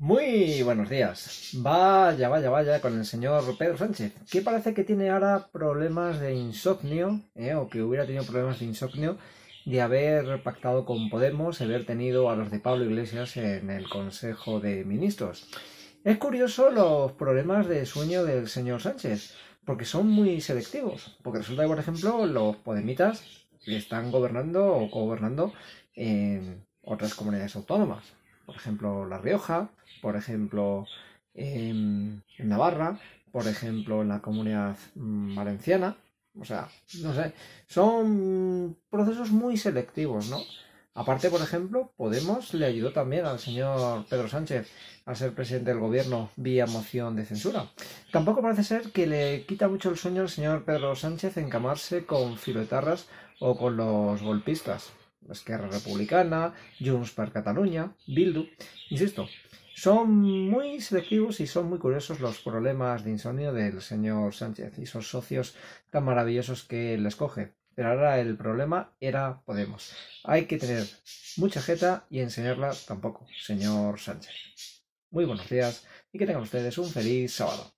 Muy buenos días. Vaya, vaya, vaya con el señor Pedro Sánchez, que parece que tiene ahora problemas de insomnio, ¿eh? o que hubiera tenido problemas de insomnio de haber pactado con Podemos, haber tenido a los de Pablo Iglesias en el Consejo de Ministros. Es curioso los problemas de sueño del señor Sánchez, porque son muy selectivos, porque resulta que, por ejemplo, los podemitas están gobernando o gobernando en otras comunidades autónomas por ejemplo La Rioja, por ejemplo en em, Navarra, por ejemplo en la comunidad mm, valenciana. O sea, no sé, son procesos muy selectivos, ¿no? Aparte, por ejemplo, Podemos le ayudó también al señor Pedro Sánchez a ser presidente del gobierno vía moción de censura. Tampoco parece ser que le quita mucho el sueño al señor Pedro Sánchez encamarse con tarras o con los golpistas. Esquerra Republicana, Junts per Catalunya, Bildu. Insisto, son muy selectivos y son muy curiosos los problemas de insomnio del señor Sánchez y sus socios tan maravillosos que les escoge Pero ahora el problema era Podemos. Hay que tener mucha jeta y enseñarla tampoco, señor Sánchez. Muy buenos días y que tengan ustedes un feliz sábado.